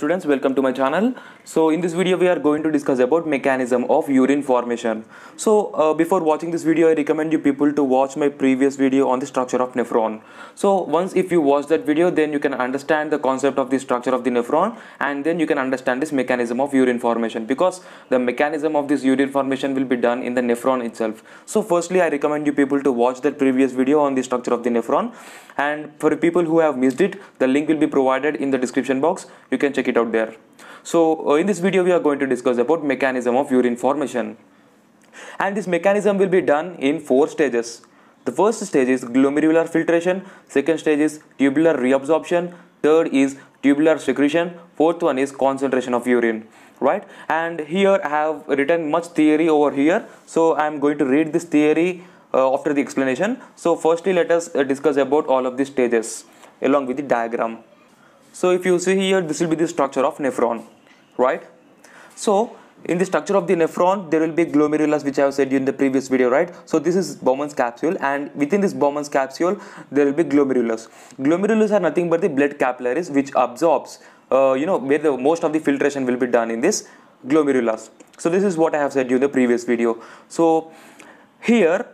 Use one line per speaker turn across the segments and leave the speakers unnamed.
students welcome to my channel so in this video we are going to discuss about mechanism of urine formation so uh, before watching this video I recommend you people to watch my previous video on the structure of nephron so once if you watch that video then you can understand the concept of the structure of the nephron and then you can understand this mechanism of urine formation because the mechanism of this urine formation will be done in the nephron itself so firstly I recommend you people to watch that previous video on the structure of the nephron and for people who have missed it the link will be provided in the description box you can check it out there so uh, in this video we are going to discuss about mechanism of urine formation and this mechanism will be done in four stages the first stage is glomerular filtration second stage is tubular reabsorption third is tubular secretion fourth one is concentration of urine right and here i have written much theory over here so i am going to read this theory uh, after the explanation. So firstly let us uh, discuss about all of the stages along with the diagram. So if you see here this will be the structure of nephron right. So in the structure of the nephron there will be glomerulus which I have said you in the previous video right. So this is Bowman's capsule and within this Bowman's capsule there will be glomerulus. Glomerulus are nothing but the blood capillaries which absorbs uh, you know where the most of the filtration will be done in this glomerulus. So this is what I have said you in the previous video. So here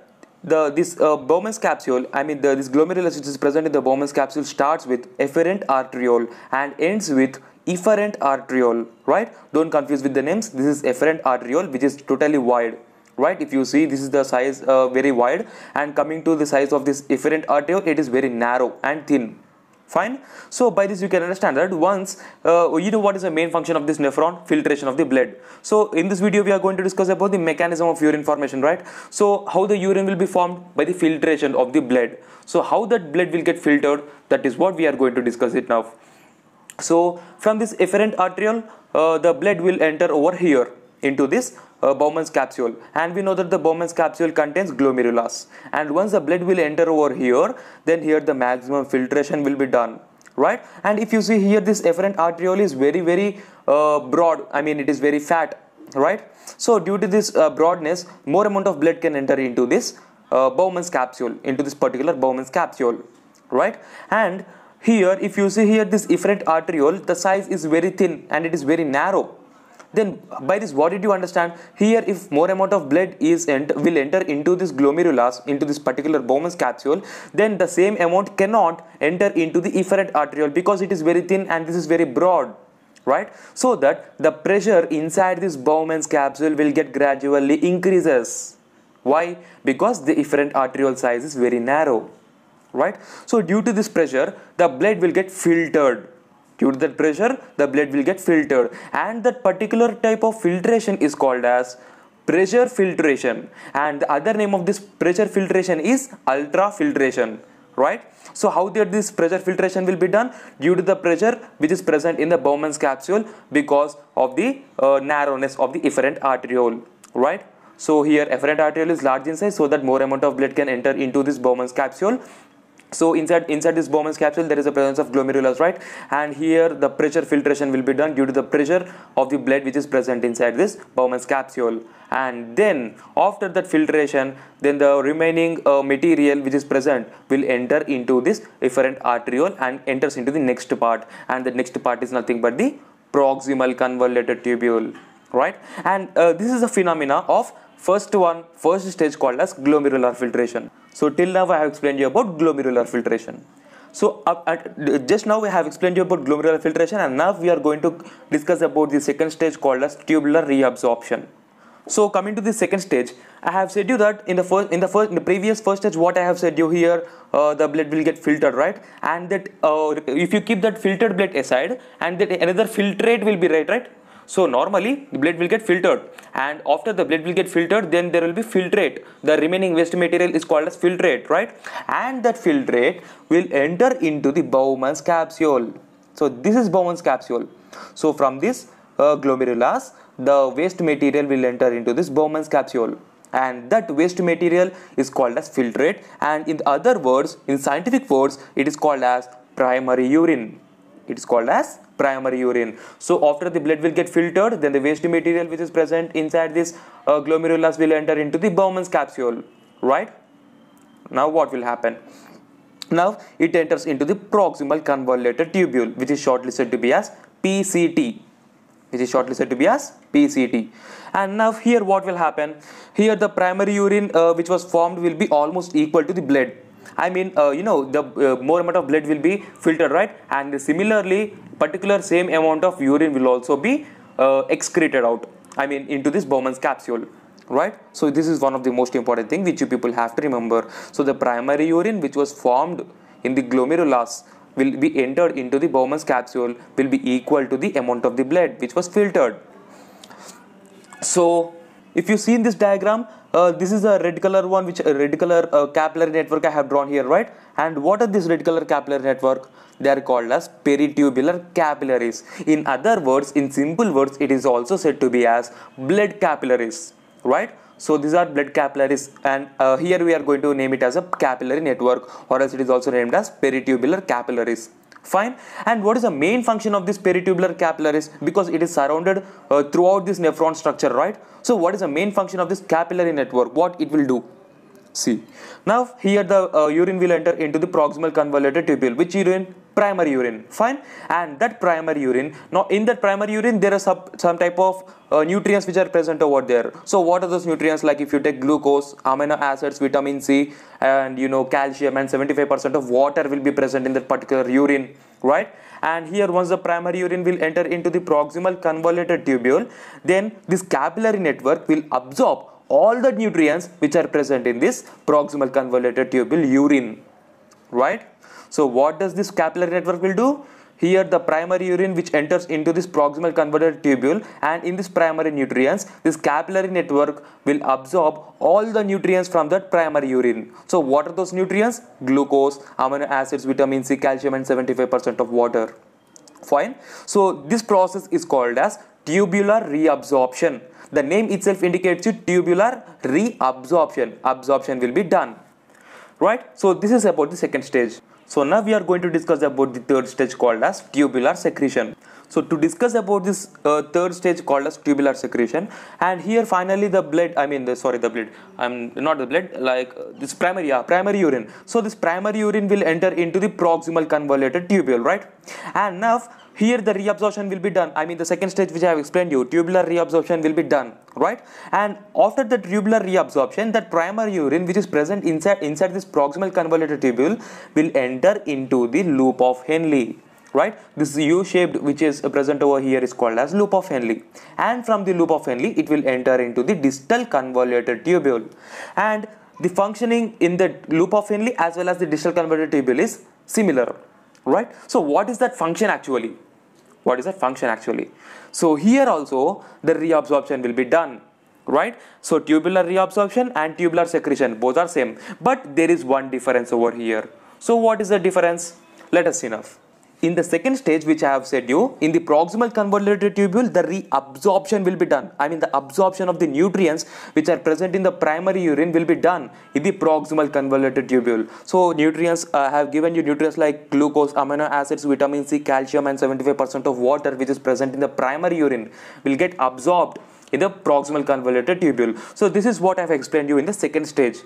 the this uh, Bowman's capsule, I mean the, this glomerulus which is present in the Bowman's capsule starts with efferent arteriole and ends with efferent arteriole, right? Don't confuse with the names. This is efferent arteriole which is totally wide, right? If you see this is the size uh, very wide and coming to the size of this efferent arteriole, it is very narrow and thin, fine so by this you can understand that once uh, you know what is the main function of this nephron filtration of the blood so in this video we are going to discuss about the mechanism of urine formation right so how the urine will be formed by the filtration of the blood so how that blood will get filtered that is what we are going to discuss it now so from this efferent arteriole uh, the blood will enter over here into this uh, Bowman's capsule and we know that the Bowman's capsule contains glomerulus and once the blood will enter over here then here the maximum filtration will be done right and if you see here this efferent arteriole is very very uh, broad I mean it is very fat right so due to this uh, broadness more amount of blood can enter into this uh, Bowman's capsule into this particular Bowman's capsule right and here if you see here this efferent arteriole the size is very thin and it is very narrow then by this what did you understand here if more amount of blood is ent- will enter into this glomerulus into this particular Bowman's capsule then the same amount cannot enter into the efferent arteriole because it is very thin and this is very broad right so that the pressure inside this Bowman's capsule will get gradually increases why because the efferent arteriole size is very narrow right so due to this pressure the blood will get filtered due to that pressure the blood will get filtered and that particular type of filtration is called as pressure filtration and the other name of this pressure filtration is ultrafiltration right so how that this pressure filtration will be done due to the pressure which is present in the Bowman's capsule because of the uh, narrowness of the efferent arteriole right so here efferent arteriole is large in size so that more amount of blood can enter into this Bowman's capsule so inside inside this Bowman's capsule there is a presence of glomerulus right and here the pressure filtration will be done due to the pressure of the blood which is present inside this Bowman's capsule and then after that filtration then the remaining uh, material which is present will enter into this efferent arteriole and enters into the next part and the next part is nothing but the proximal convoluted tubule right and uh, this is a phenomena of First one, first stage called as glomerular filtration. So till now I have explained you about glomerular filtration. So uh, uh, just now we have explained you about glomerular filtration and now we are going to discuss about the second stage called as tubular reabsorption. So coming to the second stage, I have said you that in the first, in the first, in the previous first stage, what I have said you here, uh, the blood will get filtered, right? And that uh, if you keep that filtered blood aside, and that another filtrate will be right, right? So normally the blood will get filtered and after the blood will get filtered then there will be filtrate. The remaining waste material is called as filtrate right and that filtrate will enter into the Bowman's capsule. So this is Bowman's capsule. So from this uh, glomerulus the waste material will enter into this Bowman's capsule and that waste material is called as filtrate and in other words in scientific words it is called as primary urine it is called as primary urine so after the blood will get filtered then the waste material which is present inside this uh, glomerulus will enter into the Bowman's capsule right now what will happen now it enters into the proximal convoluted tubule which is shortlisted to be as PCT which is shortlisted to be as PCT. And now here what will happen? Here the primary urine uh, which was formed will be almost equal to the blood I mean, uh, you know, the uh, more amount of blood will be filtered, right? And similarly, particular same amount of urine will also be uh, excreted out. I mean, into this Bowman's capsule, right? So this is one of the most important thing which you people have to remember. So the primary urine which was formed in the glomerulus will be entered into the Bowman's capsule will be equal to the amount of the blood which was filtered. So if you see in this diagram, uh, this is a red color one which a uh, red color uh, capillary network I have drawn here right and what are these red color capillary network they are called as peritubular capillaries in other words in simple words it is also said to be as blood capillaries right so these are blood capillaries and uh, here we are going to name it as a capillary network or else it is also named as peritubular capillaries fine and what is the main function of this peritubular capillaries because it is surrounded uh, throughout this nephron structure right so what is the main function of this capillary network what it will do see now here the uh, urine will enter into the proximal convoluted tubule which urine primary urine fine and that primary urine now in that primary urine there are some type of uh, nutrients which are present over there so what are those nutrients like if you take glucose amino acids vitamin c and you know calcium and 75% of water will be present in that particular urine right and here once the primary urine will enter into the proximal convoluted tubule then this capillary network will absorb all the nutrients which are present in this proximal convoluted tubule urine right so what does this capillary network will do? Here the primary urine which enters into this proximal converted tubule and in this primary nutrients, this capillary network will absorb all the nutrients from that primary urine. So what are those nutrients? Glucose, amino acids, vitamin C, calcium and 75% of water. Fine. So this process is called as tubular reabsorption. The name itself indicates you tubular reabsorption. Absorption will be done. Right. So this is about the second stage. So now we are going to discuss about the third stage called as tubular secretion. So to discuss about this uh, third stage called as tubular secretion and here finally the blood I mean the sorry the blood I'm not the blood like uh, this primary yeah, uh, primary urine. So this primary urine will enter into the proximal convoluted tubule right and now here the reabsorption will be done i mean the second stage which i have explained you tubular reabsorption will be done right and after the tubular reabsorption the primary urine which is present inside inside this proximal convoluted tubule will enter into the loop of henle right this u shaped which is present over here is called as loop of henle and from the loop of henle it will enter into the distal convoluted tubule and the functioning in the loop of henle as well as the distal convoluted tubule is similar right so what is that function actually what is that function actually. So here also the reabsorption will be done right so tubular reabsorption and tubular secretion both are same but there is one difference over here so what is the difference let us see now in the second stage which I have said you, in the proximal convoluted tubule, the reabsorption will be done. I mean the absorption of the nutrients which are present in the primary urine will be done in the proximal convoluted tubule. So nutrients, uh, have given you nutrients like glucose, amino acids, vitamin C, calcium and 75% of water which is present in the primary urine will get absorbed in the proximal convoluted tubule. So this is what I have explained you in the second stage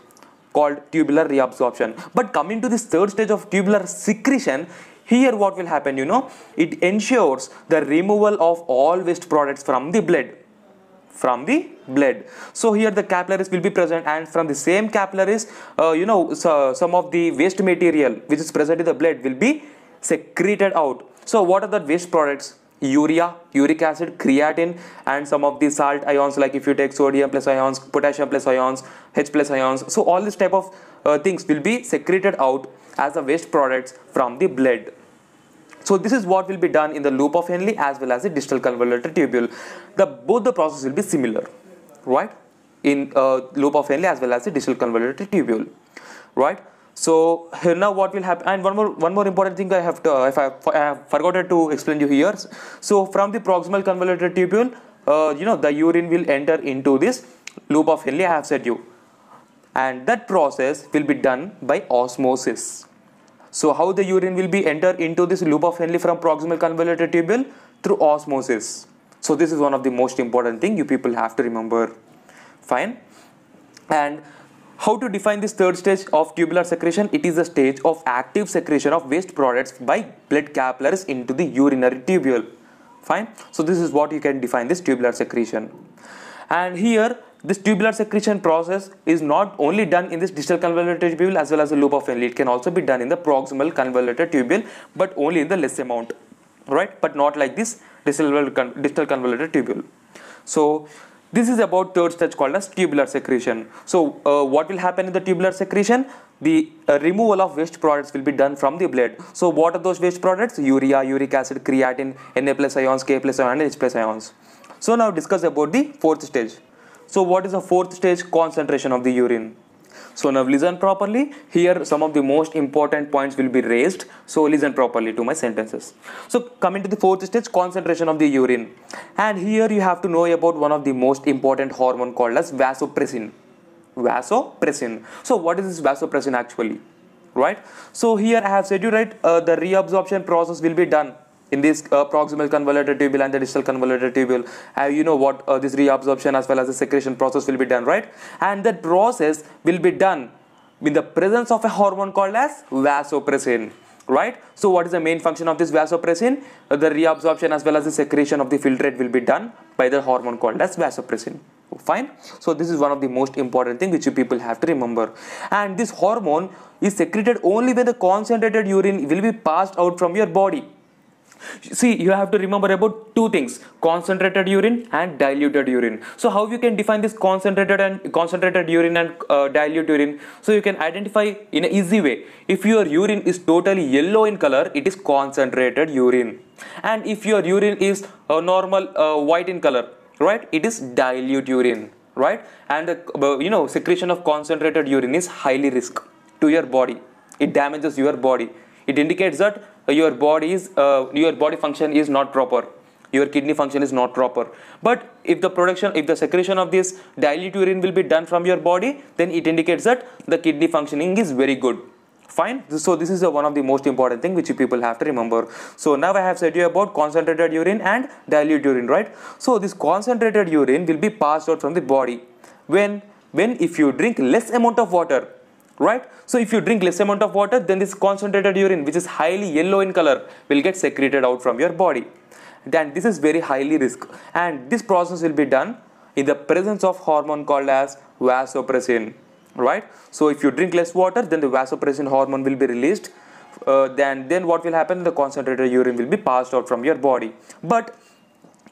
called tubular reabsorption. But coming to this third stage of tubular secretion, here what will happen, you know, it ensures the removal of all waste products from the blood from the blood. So here the capillaries will be present and from the same capillaries, uh, you know, so uh, some of the waste material which is present in the blood will be secreted out. So what are the waste products? Urea, uric acid, creatine and some of the salt ions like if you take sodium plus ions, potassium plus ions, H plus ions. So all this type of uh, things will be secreted out as a waste products from the blood. So this is what will be done in the loop of Henle as well as the distal convoluted tubule. The, both the process will be similar, right? In uh, loop of Henle as well as the distal convoluted tubule, right? So here now what will happen and one more one more important thing I have to if I, I have forgotten to explain you here. So from the proximal convoluted tubule, uh, you know the urine will enter into this loop of Henle I have said you, and that process will be done by osmosis. So how the urine will be entered into this loop of Henle from proximal convoluted tubule through osmosis. So this is one of the most important thing you people have to remember. Fine. And how to define this third stage of tubular secretion? It is the stage of active secretion of waste products by blood capillaries into the urinary tubule. Fine. So this is what you can define this tubular secretion. And here this tubular secretion process is not only done in this distal convoluted tubule as well as the loop of Henle. It can also be done in the proximal convoluted tubule, but only in the less amount, right? But not like this distal, convoluted tubule. So this is about third stage called as tubular secretion. So uh, what will happen in the tubular secretion? The uh, removal of waste products will be done from the blood. So what are those waste products? Urea, uric acid, creatine, Na plus ions, K plus ions and H plus ions. So now discuss about the fourth stage. So what is the fourth stage? Concentration of the urine. So now listen properly. Here some of the most important points will be raised. So listen properly to my sentences. So coming to the fourth stage, concentration of the urine. And here you have to know about one of the most important hormone called as vasopressin. Vasopressin. So what is this vasopressin actually? Right? So here I have said you right, uh, the reabsorption process will be done in this uh, proximal convoluted tubule and the distal convoluted tubule uh, you know what uh, this reabsorption as well as the secretion process will be done right and that process will be done in the presence of a hormone called as vasopressin right so what is the main function of this vasopressin uh, the reabsorption as well as the secretion of the filtrate will be done by the hormone called as vasopressin fine so this is one of the most important thing which you people have to remember and this hormone is secreted only when the concentrated urine will be passed out from your body See, you have to remember about two things, concentrated urine and diluted urine. So how you can define this concentrated and concentrated urine and uh, dilute urine? So you can identify in an easy way. If your urine is totally yellow in color, it is concentrated urine. And if your urine is uh, normal uh, white in color, right, it is dilute urine, right? And the, uh, you know, secretion of concentrated urine is highly risk to your body. It damages your body. It indicates that uh, your body uh, your body function is not proper your kidney function is not proper but if the production if the secretion of this dilute urine will be done from your body then it indicates that the kidney functioning is very good fine so this is a, one of the most important thing which people have to remember so now i have said you about concentrated urine and dilute urine right so this concentrated urine will be passed out from the body when when if you drink less amount of water right? So if you drink less amount of water, then this concentrated urine, which is highly yellow in color, will get secreted out from your body. Then this is very highly risk. And this process will be done in the presence of hormone called as vasopressin, right? So if you drink less water, then the vasopressin hormone will be released. Uh, then, then what will happen? The concentrated urine will be passed out from your body. But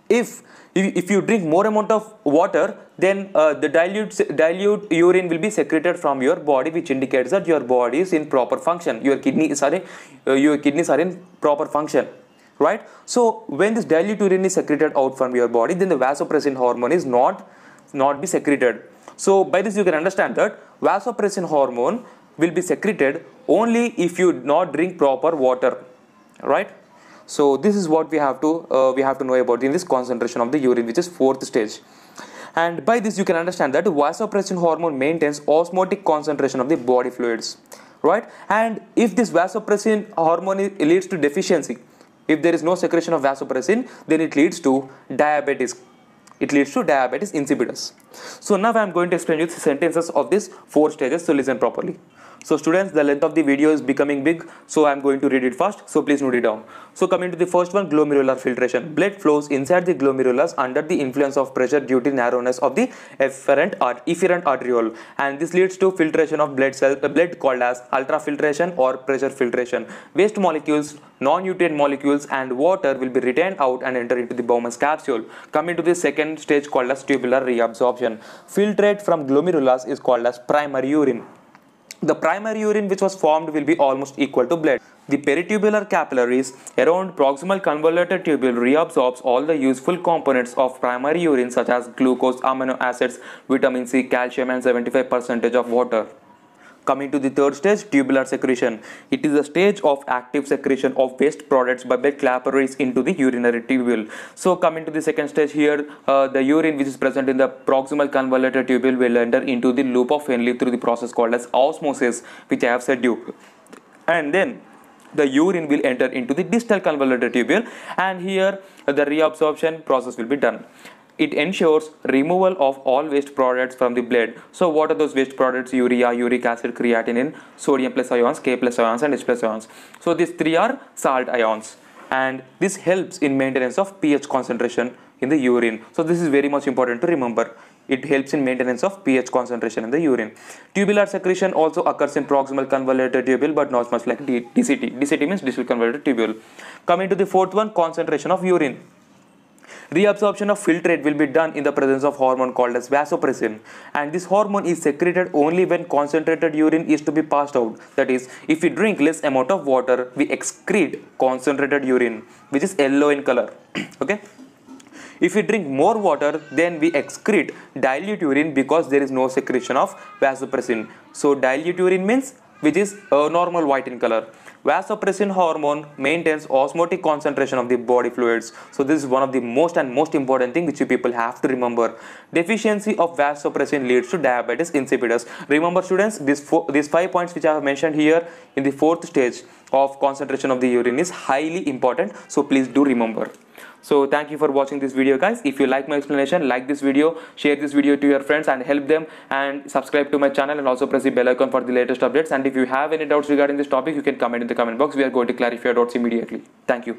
if, if you drink more amount of water, then uh, the dilute, dilute urine will be secreted from your body which indicates that your body is in proper function your kidney is in, uh, your kidneys are in proper function right so when this dilute urine is secreted out from your body then the vasopressin hormone is not not be secreted so by this you can understand that vasopressin hormone will be secreted only if you not drink proper water right so this is what we have to uh, we have to know about in this concentration of the urine which is fourth stage and by this you can understand that vasopressin hormone maintains osmotic concentration of the body fluids right and if this vasopressin hormone leads to deficiency if there is no secretion of vasopressin then it leads to diabetes it leads to diabetes insipidus so now i am going to explain you the sentences of these four stages so listen properly so students, the length of the video is becoming big, so I'm going to read it fast, so please note it down. So coming to the first one, glomerular filtration. Blood flows inside the glomerulus under the influence of pressure due to narrowness of the efferent, art efferent arteriole. And this leads to filtration of blood uh, blood called as ultrafiltration or pressure filtration. Waste molecules, non-nutrient molecules and water will be retained out and enter into the Bowman's capsule. Coming to the second stage called as tubular reabsorption. Filtrate from glomerulus is called as primary urine. The primary urine which was formed will be almost equal to blood. The peritubular capillaries around proximal convoluted tubule reabsorbs all the useful components of primary urine such as glucose, amino acids, vitamin C, calcium and 75% of water. Coming to the third stage, tubular secretion. It is a stage of active secretion of waste products by the capillaries into the urinary tubule. So coming to the second stage here, uh, the urine which is present in the proximal convoluted tubule will enter into the loop of Henle through the process called as osmosis, which I have said you. And then the urine will enter into the distal convoluted tubule and here the reabsorption process will be done it ensures removal of all waste products from the blood. So what are those waste products? Urea, uric acid, creatinine, sodium plus ions, K plus ions and H plus ions. So these three are salt ions and this helps in maintenance of pH concentration in the urine. So this is very much important to remember. It helps in maintenance of pH concentration in the urine. Tubular secretion also occurs in proximal convoluted tubule but not much like DCT. DCT means distal convoluted tubule. Coming to the fourth one, concentration of urine. Reabsorption of filtrate will be done in the presence of hormone called as vasopressin and this hormone is secreted only when concentrated urine is to be passed out. That is, if we drink less amount of water, we excrete concentrated urine which is yellow in color. okay? If we drink more water, then we excrete dilute urine because there is no secretion of vasopressin. So dilute urine means which is a normal white in color. Vasopressin hormone maintains osmotic concentration of the body fluids. So this is one of the most and most important thing which you people have to remember. Deficiency of vasopressin leads to diabetes insipidus. Remember students, these, four, these five points which I have mentioned here in the fourth stage of concentration of the urine is highly important. So please do remember so thank you for watching this video guys if you like my explanation like this video share this video to your friends and help them and subscribe to my channel and also press the bell icon for the latest updates and if you have any doubts regarding this topic you can comment in the comment box we are going to clarify your doubts immediately thank you